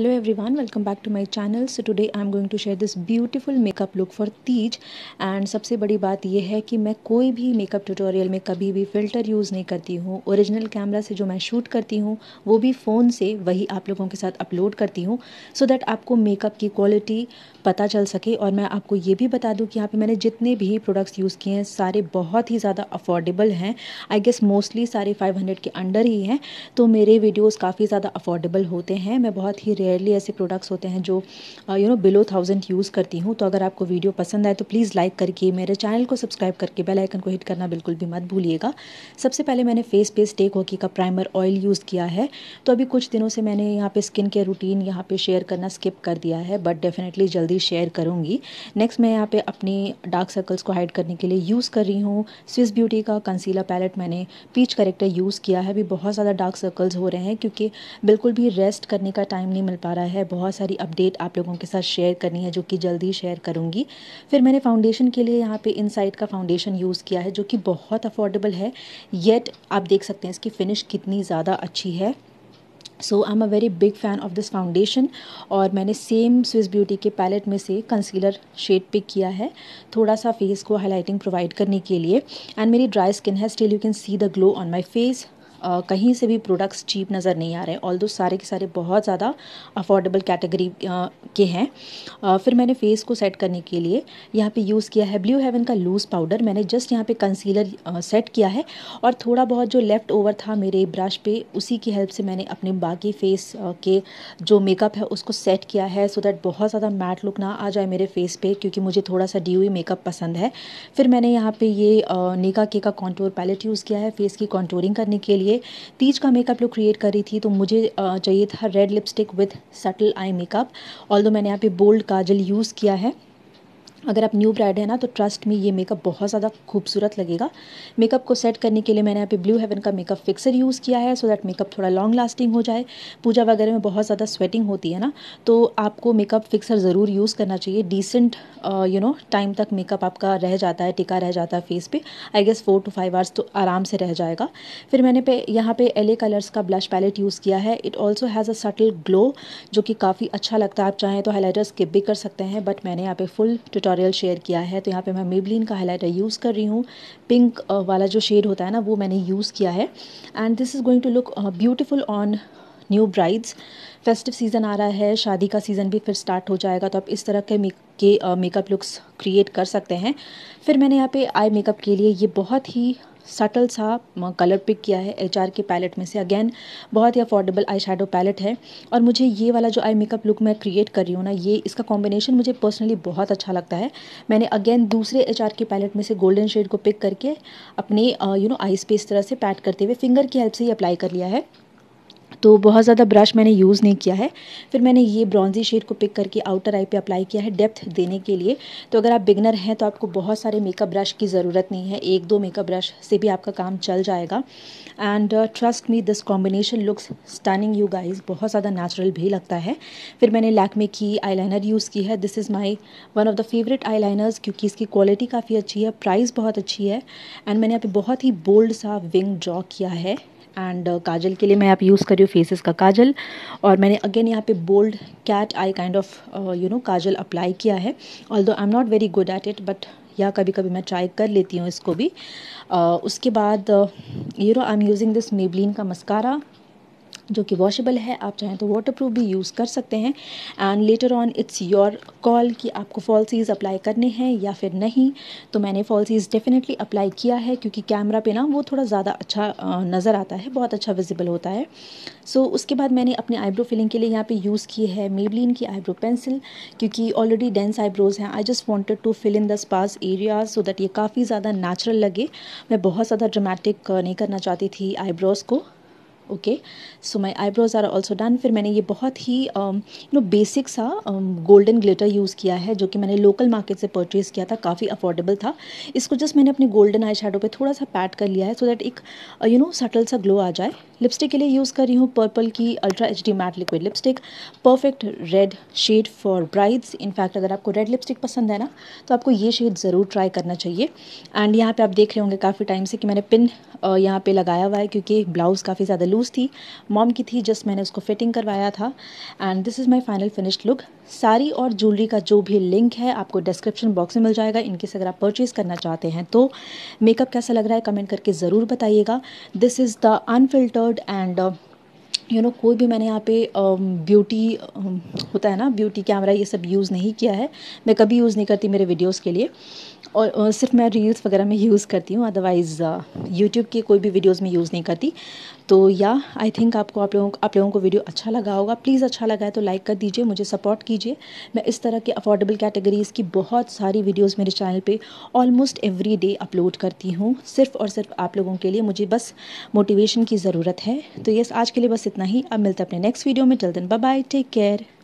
hello everyone welcome back to my channel so today I am going to share this beautiful makeup look for Teej and सबसे बड़ी बात यह है कि मैं कोई भी मेकअप ट्यूटोरियल में कभी भी फ़िल्टर यूज़ नहीं करती हूँ ओरिजिनल कैमरा से जो मैं शूट करती हूँ वो भी फ़ोन से वही आप लोगों के साथ अपलोड करती हूँ सो दैट आपको मेकअप की क्वालिटी पता चल सके और मैं आपको ये भी बता दूँ कि यहाँ पर मैंने जितने भी प्रोडक्ट्स यूज़ किए हैं सारे बहुत ही ज़्यादा अफोर्डेबल हैं आई गेस मोस्टली सारे फाइव के अंडर ही हैं तो मेरे वीडियोज़ काफ़ी ज़्यादा अफोर्डेबल होते हैं मैं बहुत ही रेयरली ऐसे प्रोडक्ट्स होते हैं जो you know below thousand use करती हूँ तो अगर आपको वीडियो पसंद आए तो प्लीज़ लाइक करके मेरे चैनल को सब्सक्राइब करके बेल आइकन को हिट करना बिल्कुल भी मत भूलिएगा सबसे पहले मैंने फेस पे स्टेक हॉकी का प्राइमर ऑयल यूज़ किया है तो अभी कुछ दिनों से मैंने यहाँ पे स्किन केयर रूटीन यहाँ पे शेयर करना स्किप कर दिया है बट डेफिनेटली जल्दी शेयर करूँगी नेक्स्ट मैं यहाँ पे अपने डार्क सर्कल्स को हाइड करने के लिए यूज़ कर रही हूँ स्विस ब्यूटी का कंसीलर पैलेट मैंने पीच करेक्टर यूज़ किया है अभी बहुत ज़्यादा डार्क सर्कल्स हो रहे हैं क्योंकि बिल्कुल भी रेस्ट करने का टाइम नहीं मिल पा रहा है बहुत सारी अपडेट आप लोगों के साथ शेयर करनी है जो कि जल्दी शेयर करूंगी फिर मैंने फाउंडेशन के लिए यहाँ पे इनसाइट का फाउंडेशन यूज़ किया है जो कि बहुत अफोर्डेबल है येट आप देख सकते हैं इसकी फ़िनिश कितनी ज़्यादा अच्छी है so I am a very big fan of this foundation और मैंने सेम स्विस ब्यूटी के पैलेट में से कंसीलर शेड पिक किया है थोड़ा सा फेस को हाईलाइटिंग प्रोवाइड करने के लिए एंड मेरी ड्राई स्किन है still you can see the glow on my face कहीं से भी प्रोडक्ट्स चीप नज़र नहीं आ रहे ऑल दो सारे के सारे बहुत ज़्यादा अफोर्डेबल कैटेगरी के हैं फिर मैंने फेस को सेट करने के लिए यहाँ पे यूज़ किया है ब्लू हेवन का लूज़ पाउडर मैंने जस्ट यहाँ पे कंसीलर सेट किया है और थोड़ा बहुत जो लेफ़्ट ओवर था मेरे ब्रश पे उसी की हेल्प से मैंने अपने बाकी फेस के जो मेकअप है उसको सेट किया है सो so दैट बहुत ज़्यादा मैट लुक ना आ जाए मेरे फेस पे क्योंकि मुझे थोड़ा सा डी मेकअप पसंद है फिर मैंने यहाँ पर ये नेका के का कॉन्टोर पैलेट यूज़ किया है फेस की कॉन्टोरिंग करने के लिए लिए तीज का मेकअप लुक क्रिएट कर रही थी तो मुझे चाहिए था red lipstick with subtle eye makeup all मैंने यहाँ पे बोल्ड काजल यूज़ किया है अगर आप न्यू ब्राइड है ना तो ट्रस्ट में ये मेकअप बहुत ज़्यादा खूबसूरत लगेगा मेकअप को सेट करने के लिए मैंने यहाँ पे ब्लू हेवन का मेकअप फिक्सर यूज़ किया है सो दैट मेकअप थोड़ा लॉन्ग लास्टिंग हो जाए पूजा वगैरह में बहुत ज़्यादा स्वेटिंग होती है ना तो आपको मेकअप फिक्सर ज़रूर यूज़ करना चाहिए डिसेंट यू नो टाइम तक मेकअप आपका रह जाता है टिका रह जाता है फेस पर I guess four to five hours तो आराम से रह जाएगा फिर मैंने पे यहाँ पे एले कलर्स का ब्लश पैलेट यूज़ किया है it also has a subtle glow जो कि काफ़ी अच्छा लगता है आप चाहें तो हाईलाइटर स्किप भी कर सकते हैं बट मैंने यहाँ पे फुल ट्यूटोरियल ट्यूटोरियल शेयर किया है तो यहाँ पे मैं मेबलिन का हाईलाइटर यूज़ कर रही हूँ पिंक uh, वाला जो शेड होता है ना वो मैंने यूज़ किया है and this is going to look beautiful on new brides festive season आ रहा है शादी का सीज़न भी फिर स्टार्ट हो जाएगा तो आप इस तरह के मेक के मेकअप लुक्स क्रिएट कर सकते हैं फिर मैंने यहाँ पे आई मेकअप के लिए ये बहुत ही सटल सा कलर पिक किया है एच के पैलेट में से अगेन बहुत ही अफोर्डेबल आई शेडो पैलेट है और मुझे ये वाला जो आई मेकअप लुक मैं क्रिएट कर रही हूँ ना ये इसका कॉम्बिनेशन मुझे पर्सनली बहुत अच्छा लगता है मैंने अगेन दूसरे एच के पैलेट में से गोल्डन शेड को पिक करके अपने यू नो आई स्पेस तरह से पैट करते हुए फिंगर की हेल्प से ही अप्लाई कर लिया है तो बहुत ज़्यादा ब्रश मैंने यूज़ नहीं किया है फिर मैंने ये ब्रॉन्जी शेड को पिक करके आउटर आई पे अप्लाई किया है डेप्थ देने के लिए तो अगर आप बिगनर हैं तो आपको बहुत सारे मेकअप ब्रश की ज़रूरत नहीं है एक दो मेकअप ब्रश से भी आपका काम चल जाएगा and trust me this combination looks stunning you guys बहुत ज़्यादा नेचुरल भी लगता है फिर मैंने लैकमे की आईलाइनर यूज़ की है this is my one of the favourite eye क्योंकि इसकी क्वालिटी काफ़ी अच्छी है प्राइस बहुत अच्छी है एंड मैंने यहाँ पर बहुत ही बोल्ड सा विंग ड्रॉ किया है एंड uh, काजल के लिए मैं आप यूज़ कर रही हूँ फेसेस का काजल और मैंने अगेन यहाँ पे bold cat eye kind of you know काजल अप्लाई किया है although I am not very good at it but yeah कभी कभी मैं ट्राई कर लेती हूँ इसको भी uh, उसके बाद you know I am using this Maybelline का मस्कारा जो कि वॉशेबल है आप चाहें तो वाटर प्रूफ भी यूज़ कर सकते हैं and later on it's your call कि आपको फॉल्सीज़ अप्लाई करने हैं या फिर नहीं तो मैंने फॉल्सीज़ डेफिनेटली अप्लाई किया है क्योंकि कैमरा पे ना वो थोड़ा ज़्यादा अच्छा नज़र आता है बहुत अच्छा विजिबल होता है सो so, उसके बाद मैंने अपने आईब्रो फिलिंग के लिए यहाँ पर यूज़ की है मेबलिन की आईब्रो पेंसिल क्योंकि ऑलरेडी डेंस आईब्रोज़ हैं I just wanted to fill in the sparse area so that ये काफ़ी ज़्यादा नेचुरल लगे मैं बहुत ज़्यादा ड्रामेटिक नहीं करना चाहती थी आईब्रोज़ को okay so my eyebrows are also done फिर मैंने ये बहुत ही यू नो बेसिक सा गोल्डन ग्लिटर यूज़ किया है जो कि मैंने लोकल मार्केट से परचेज़ किया था काफ़ी अफोर्डेबल था इसको जस्ट मैंने अपने गोल्डन आई शेडो पर थोड़ा सा पैट कर लिया है सो so दैट एक यू नो सटल सा ग्लो आ जाए लिपस्टिक के लिए यूज़ कर रही हूँ पर्पल की ultra H D matte liquid lipstick perfect red shade for brides in fact अगर आपको रेड लिपस्टिक पसंद है ना तो आपको ये शेड ज़रूर ट्राई करना चाहिए एंड यहाँ पे आप देख रहे होंगे काफ़ी टाइम से कि मैंने पिन uh, यहाँ पे लगाया हुआ है क्योंकि ब्लाउज़ काफ़ी ज़्यादा लूज ब्लूज़ थी मॉम की थी जस्ट मैंने उसको फिटिंग करवाया था and this is my final finished look sari और ज्वेलरी का जो भी लिंक है आपको डिस्क्रिप्शन बॉक्स में मिल जाएगा इनके से अगर आप परचेज़ करना चाहते हैं तो मेकअप कैसा लग रहा है कमेंट करके ज़रूर बताइएगा this is the unfiltered and you know कोई भी मैंने यहाँ पे ब्यूटी um, um, होता है ना ब्यूटी कैमरा ये सब यूज़ नहीं किया है मैं कभी यूज़ नहीं करती मेरे वीडियोज़ के लिए और सिर्फ मैं रील्स वगैरह में यूज़ करती हूँ अदरवाइज़ यूट्यूब uh, की कोई भी वीडियोस में यूज़ नहीं करती तो या आई थिंक आपको आप लोगों आप लोगों को वीडियो अच्छा लगा होगा प्लीज़ अच्छा लगा है तो लाइक कर दीजिए मुझे सपोर्ट कीजिए मैं इस तरह के अफोर्डेबल कैटेगरीज़ की बहुत सारी वीडियोज़ मेरे चैनल पर ऑलमोस्ट एवरी डे अपलोड करती हूँ सिर्फ और सिर्फ आप लोगों के लिए मुझे बस मोटिवेशन की ज़रूरत है तो यस आज के लिए बस इतना ही अब मिलते हैं अपने नेक्स्ट वीडियो में जल्दन बाय टेक केयर